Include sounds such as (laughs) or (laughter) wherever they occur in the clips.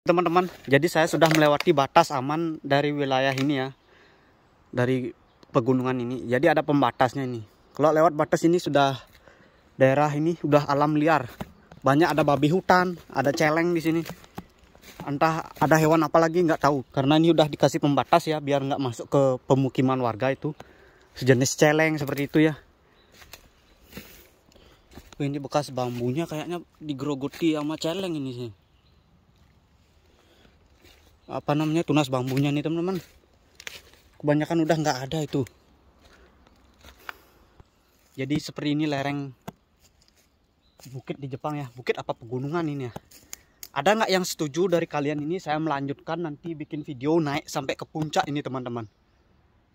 teman-teman jadi saya sudah melewati batas aman dari wilayah ini ya dari pegunungan ini jadi ada pembatasnya ini kalau lewat batas ini sudah daerah ini sudah alam liar banyak ada babi hutan ada celeng di sini entah ada hewan apa lagi nggak tahu karena ini udah dikasih pembatas ya biar nggak masuk ke pemukiman warga itu sejenis celeng seperti itu ya ini bekas bambunya kayaknya digerogoti sama celeng ini sih apa namanya tunas bambunya nih teman-teman kebanyakan udah nggak ada itu jadi seperti ini lereng bukit di Jepang ya bukit apa pegunungan ini ya ada nggak yang setuju dari kalian ini saya melanjutkan nanti bikin video naik sampai ke puncak ini teman-teman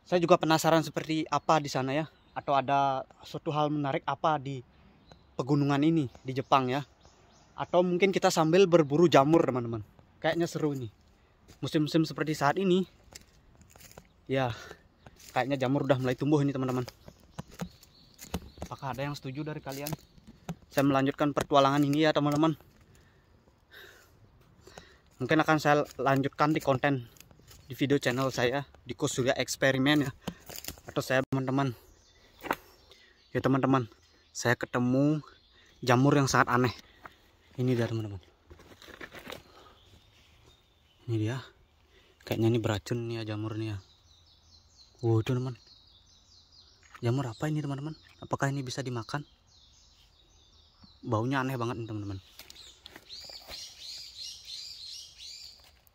saya juga penasaran seperti apa di sana ya atau ada suatu hal menarik apa di pegunungan ini di Jepang ya atau mungkin kita sambil berburu jamur teman-teman kayaknya seru nih musim-musim seperti saat ini ya kayaknya jamur udah mulai tumbuh ini teman-teman apakah ada yang setuju dari kalian saya melanjutkan pertualangan ini ya teman-teman mungkin akan saya lanjutkan di konten di video channel saya di Kosurya Eksperimen ya atau saya teman-teman ya teman-teman saya ketemu jamur yang sangat aneh ini dia teman-teman ini dia kayaknya ini beracun nih ya jamur nih ya wow teman, teman jamur apa ini teman-teman apakah ini bisa dimakan baunya aneh banget nih teman-teman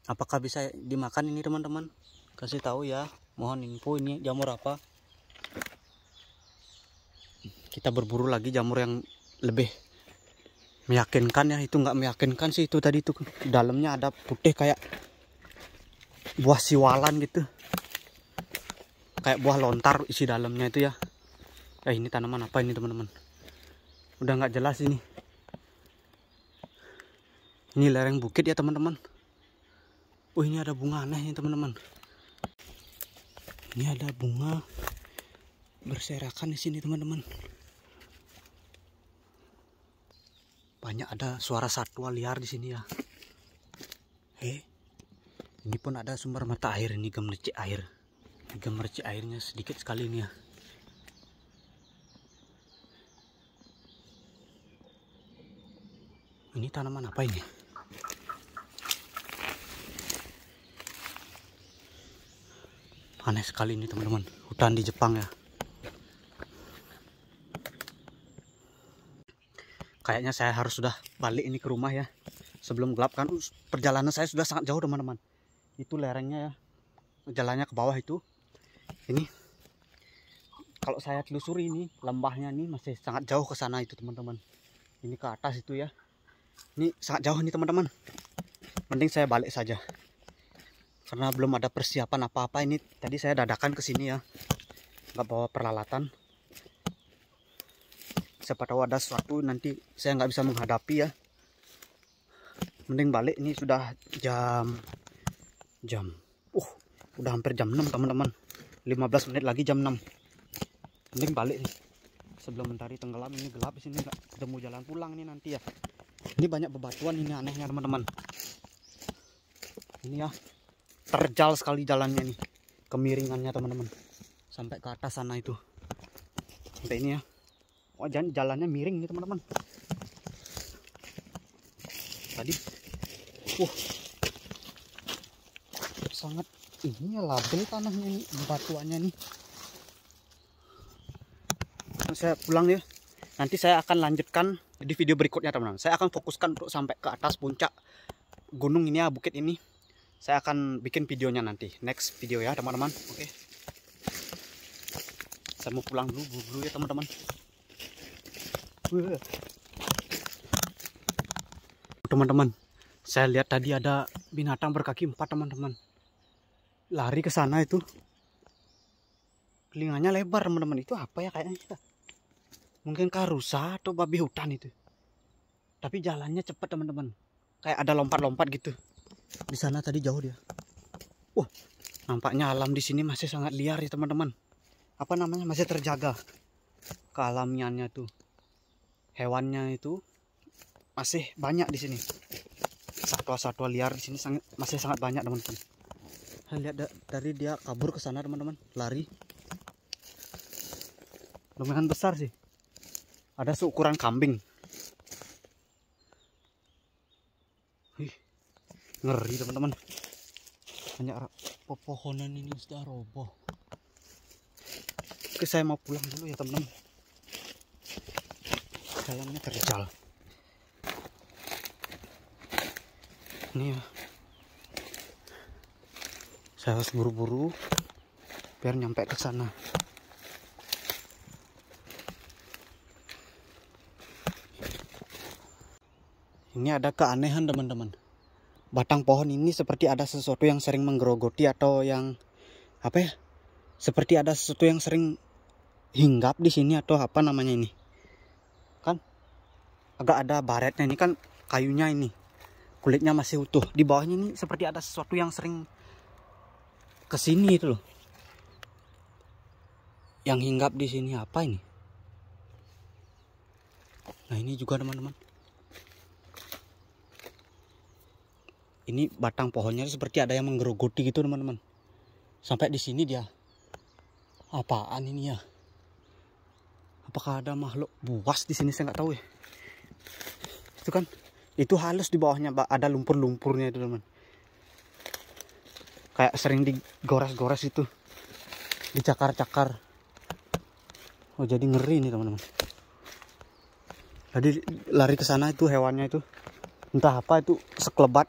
apakah bisa dimakan ini teman-teman kasih tahu ya mohon info ini jamur apa kita berburu lagi jamur yang lebih meyakinkan ya itu nggak meyakinkan sih itu tadi tuh dalamnya ada putih kayak buah siwalan gitu kayak buah lontar isi dalamnya itu ya eh ini tanaman apa ini teman-teman udah nggak jelas ini ini lereng bukit ya teman-teman oh ini ada bunga aneh ini teman-teman ini ada bunga berserakan di sini teman-teman banyak ada suara satwa liar di sini ya eh ini pun ada sumber mata air ini gemercik air gemercik airnya sedikit sekali ini ya ini tanaman apa ini aneh sekali ini teman-teman hutan di Jepang ya kayaknya saya harus sudah balik ini ke rumah ya sebelum gelap kan perjalanan saya sudah sangat jauh teman-teman itu lerengnya ya, jalannya ke bawah itu ini kalau saya telusuri ini lembahnya ini masih sangat jauh ke sana itu teman-teman ini ke atas itu ya ini sangat jauh nih teman-teman mending saya balik saja karena belum ada persiapan apa-apa ini tadi saya dadakan ke sini ya nggak bawa peralatan siapa tahu ada sesuatu nanti saya nggak bisa menghadapi ya mending balik ini sudah jam jam uh udah hampir jam 6 teman-teman 15 menit lagi jam 6 mending balik nih sebelum mentari tenggelam ini gelap di sini nggak ketemu jalan pulang nih nanti ya ini banyak bebatuan ini anehnya teman-teman ini ya terjal sekali jalannya nih kemiringannya teman-teman sampai ke atas sana itu sampai ini ya oh, jalan jalannya miring nih teman-teman tadi uh sangat ini ya label tanahnya ini, batuannya nih saya pulang ya nanti saya akan lanjutkan di video berikutnya teman-teman saya akan fokuskan untuk sampai ke atas puncak gunung ini ya bukit ini saya akan bikin videonya nanti next video ya teman-teman oke okay. saya mau pulang dulu, dulu ya teman-teman Teman-teman, saya lihat tadi ada binatang berkaki empat teman-teman. Lari ke sana itu. Telinganya lebar teman-teman. Itu apa ya kayaknya? Mungkin karusa atau babi hutan itu. Tapi jalannya cepat teman-teman. Kayak ada lompat-lompat gitu. Di sana tadi jauh dia. Wah, nampaknya alam di sini masih sangat liar ya teman-teman. Apa namanya masih terjaga kealamiannya tuh hewannya itu masih banyak di sini satwa-satwa liar di sini sangat, masih sangat banyak teman-teman lihat da dari dia kabur ke sana teman-teman lari lumayan besar sih ada seukuran kambing Ih, ngeri teman-teman banyak pepohonan ini sudah roboh oke saya mau pulang dulu ya teman-teman jalannya terjal ini ya saya harus buru-buru biar nyampe ke sana ini ada keanehan teman-teman batang pohon ini seperti ada sesuatu yang sering menggerogoti atau yang apa ya seperti ada sesuatu yang sering hinggap di sini atau apa namanya ini agak ada baretnya ini kan kayunya ini kulitnya masih utuh di bawahnya ini seperti ada sesuatu yang sering kesini itu loh yang hinggap di sini apa ini nah ini juga teman-teman ini batang pohonnya seperti ada yang menggerogoti gitu teman-teman sampai di sini dia apaan ini ya apakah ada makhluk buas di sini saya nggak tahu ya itu kan itu halus di bawahnya pak ada lumpur-lumpurnya itu teman kayak sering digores-gores itu dicakar-cakar oh jadi ngeri ini teman-teman jadi lari ke sana itu hewannya itu entah apa itu sekelebat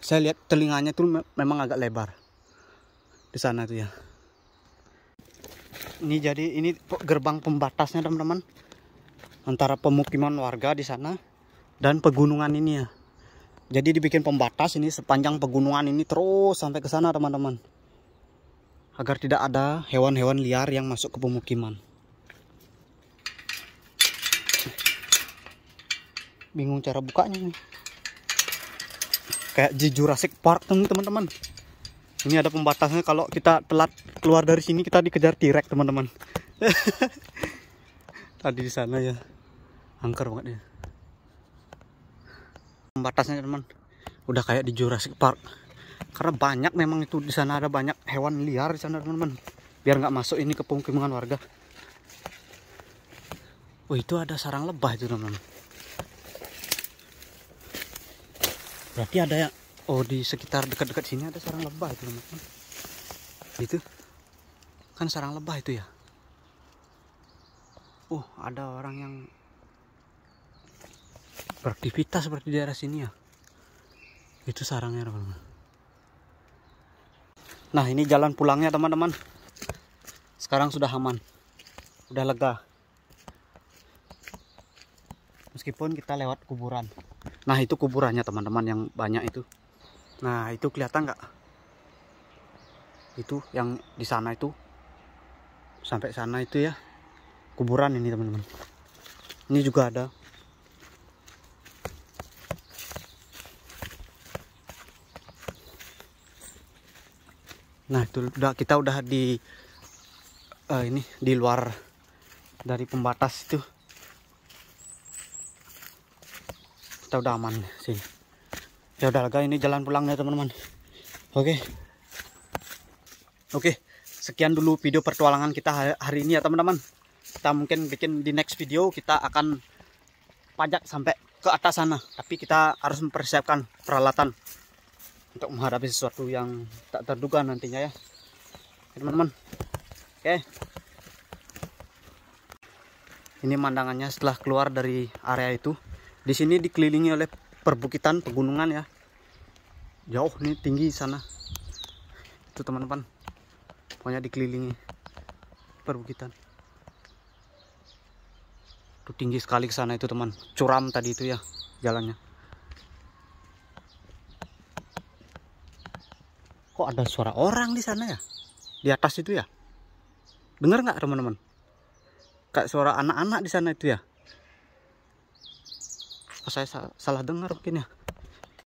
saya lihat telinganya tuh memang agak lebar di sana tuh ya ini jadi ini gerbang pembatasnya teman-teman antara pemukiman warga di sana dan pegunungan ini ya jadi dibikin pembatas ini sepanjang pegunungan ini terus sampai ke sana teman-teman agar tidak ada hewan-hewan liar yang masuk ke pemukiman bingung cara bukanya nih kayak di Jurassic Park teman-teman ini ada pembatasnya kalau kita telat keluar dari sini kita dikejar T-Rex teman-teman (laughs) tadi di sana ya angker banget ya pembatasnya teman udah kayak di Jurassic Park karena banyak memang itu di sana ada banyak hewan liar di sana teman-teman biar nggak masuk ini ke pemukiman warga Oh itu ada sarang lebah itu teman-teman berarti ada ya oh di sekitar dekat-dekat sini ada sarang lebah itu teman-teman itu kan sarang lebah itu ya Oh uh, ada orang yang beraktivitas seperti daerah sini ya itu sarangnya teman-teman nah ini jalan pulangnya teman-teman sekarang sudah aman udah lega meskipun kita lewat kuburan nah itu kuburannya teman-teman yang banyak itu nah itu kelihatan nggak itu yang di sana itu sampai sana itu ya kuburan ini teman-teman ini juga ada Nah, itu udah kita udah di uh, ini di luar dari pembatas itu. Kita udah aman sini. Ya udah lega ini jalan pulangnya teman-teman. Oke. Oke, sekian dulu video pertualangan kita hari ini ya teman-teman. Kita mungkin bikin di next video kita akan pajak sampai ke atas sana, tapi kita harus mempersiapkan peralatan untuk menghadapi sesuatu yang tak terduga nantinya ya teman-teman oke ini pandangannya setelah keluar dari area itu di sini dikelilingi oleh perbukitan pegunungan ya jauh nih tinggi sana itu teman-teman pokoknya dikelilingi perbukitan itu tinggi sekali ke sana itu teman curam tadi itu ya jalannya kok ada suara orang di sana ya di atas itu ya dengar nggak teman-teman kayak suara anak-anak di sana itu ya Pas saya salah dengar mungkin ya